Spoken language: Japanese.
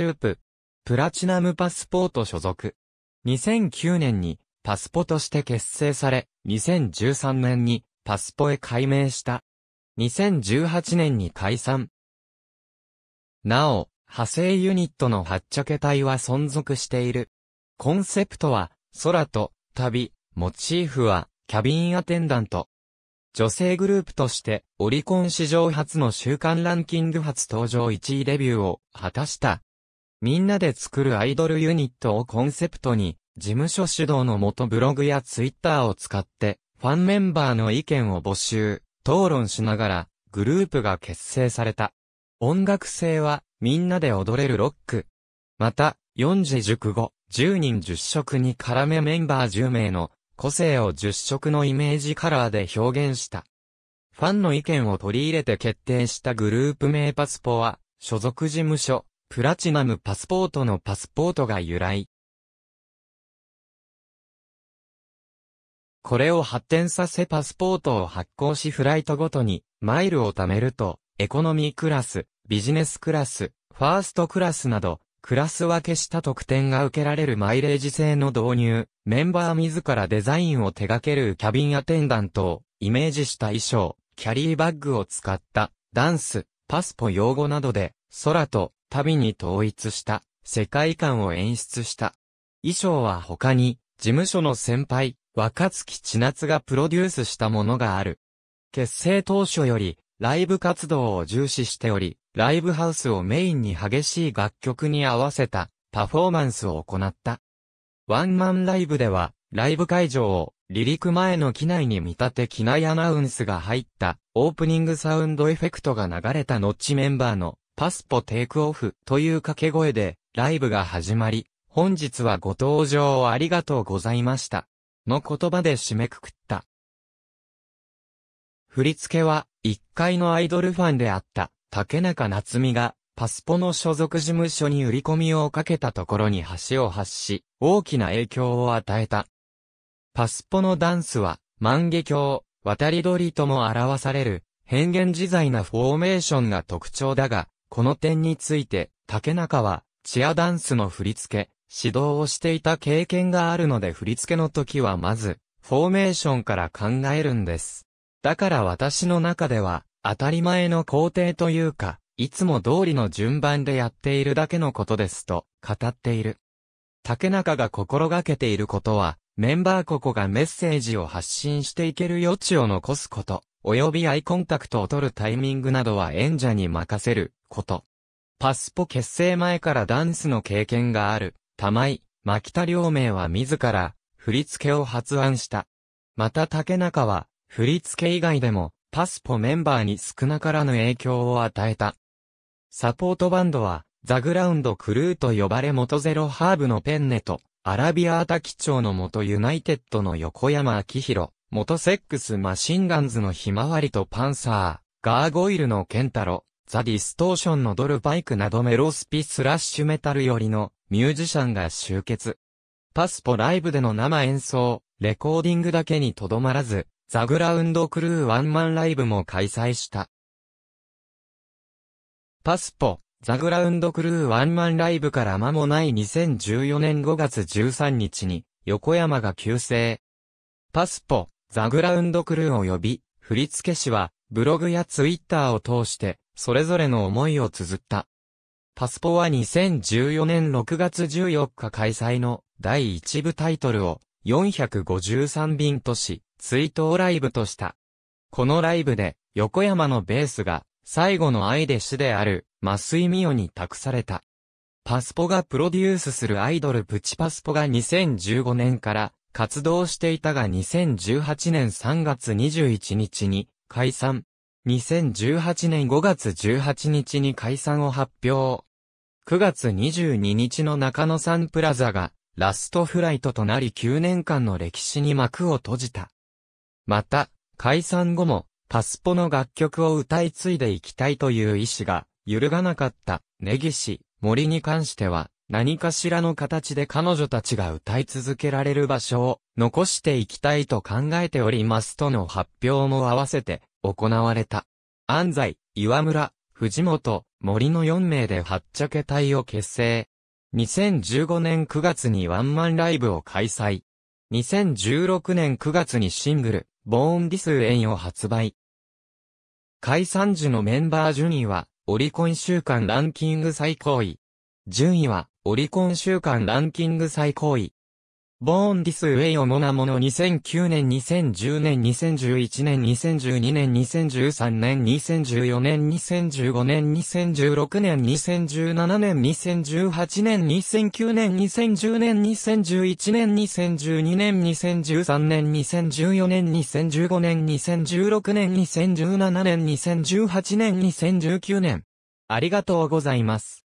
トープ、プラチナムパスポート所属。2009年にパスポとして結成され、2013年にパスポへ改名した。2018年に解散。なお、派生ユニットの発着隊は存続している。コンセプトは、空と旅、モチーフは、キャビンアテンダント。女性グループとして、オリコン史上初の週間ランキング初登場1位デビューを果たした。みんなで作るアイドルユニットをコンセプトに、事務所指導のもとブログやツイッターを使って、ファンメンバーの意見を募集、討論しながら、グループが結成された。音楽性は、みんなで踊れるロック。また、4時熟語、10人10色に絡めメンバー10名の、個性を10色のイメージカラーで表現した。ファンの意見を取り入れて決定したグループ名パスポは、所属事務所、プラチナムパスポートのパスポートが由来。これを発展させパスポートを発行しフライトごとにマイルを貯めると、エコノミークラス、ビジネスクラス、ファーストクラスなど、クラス分けした特典が受けられるマイレージ制の導入、メンバー自らデザインを手掛けるキャビンアテンダントをイメージした衣装、キャリーバッグを使った、ダンス、パスポ用語などで、空と旅に統一した世界観を演出した。衣装は他に、事務所の先輩、若月千夏がプロデュースしたものがある。結成当初より、ライブ活動を重視しており、ライブハウスをメインに激しい楽曲に合わせたパフォーマンスを行った。ワンマンライブでは、ライブ会場を離陸前の機内に見立て機内アナウンスが入ったオープニングサウンドエフェクトが流れた後メンバーのパスポテイクオフという掛け声でライブが始まり、本日はご登場ありがとうございました。の言葉で締めくくった。振り付けは、1階のアイドルファンであった、竹中夏美が、パスポの所属事務所に売り込みをかけたところに橋を発し、大きな影響を与えた。パスポのダンスは、万華鏡、渡り鳥とも表される、変幻自在なフォーメーションが特徴だが、この点について、竹中は、チアダンスの振り付け、指導をしていた経験があるので振り付けの時はまず、フォーメーションから考えるんです。だから私の中では、当たり前の工程というか、いつも通りの順番でやっているだけのことですと、語っている。竹中が心がけていることは、メンバー個々がメッセージを発信していける余地を残すこと、及びアイコンタクトを取るタイミングなどは演者に任せる、こと。パスポ結成前からダンスの経験がある、玉井、牧田両名は自ら、振り付けを発案した。また竹中は、振り付け以外でも、パスポメンバーに少なからぬ影響を与えた。サポートバンドは、ザグラウンドクルーと呼ばれ元ゼロハーブのペンネと、アラビアータ基調の元ユナイテッドの横山明宏、元セックスマシンガンズのひまわりとパンサー、ガーゴイルのケンタロ、ザ・ディストーションのドルバイクなどメロスピスラッシュメタルよりのミュージシャンが集結。パスポライブでの生演奏、レコーディングだけにとどまらず、ザ・グラウンドクルーワンマンライブも開催した。パスポ、ザ・グラウンドクルーワンマンライブから間もない2014年5月13日に、横山が急成。パスポ、ザ・グラウンドクルー及び、振付師は、ブログやツイッターを通して、それぞれの思いを綴った。パスポは2014年6月14日開催の第1部タイトルを453便とし、追悼ライブとした。このライブで横山のベースが最後の愛で主である増井美代に託された。パスポがプロデュースするアイドルプチパスポが2015年から活動していたが2018年3月21日に解散。2018年5月18日に解散を発表。9月22日の中野サンプラザがラストフライトとなり9年間の歴史に幕を閉じた。また、解散後もパスポの楽曲を歌い継いでいきたいという意志が揺るがなかった根岸森に関しては何かしらの形で彼女たちが歌い続けられる場所を残していきたいと考えておりますとの発表も合わせて行われた。安西、岩村、藤本、森の4名で八着隊を結成。2015年9月にワンマンライブを開催。2016年9月にシングル、ボーンディスエインを発売。解散時のメンバー順位は、オリコン週間ランキング最高位。順位は、オリコン週間ランキング最高位。ボーンディスウェイオモナモノ2009年2010年2011年2012年2013年2014年2015年2016年2017年2018年2009年2010年2011年2012年2013年2014年2015年2016年2017年2018年2019年ありがとうございます。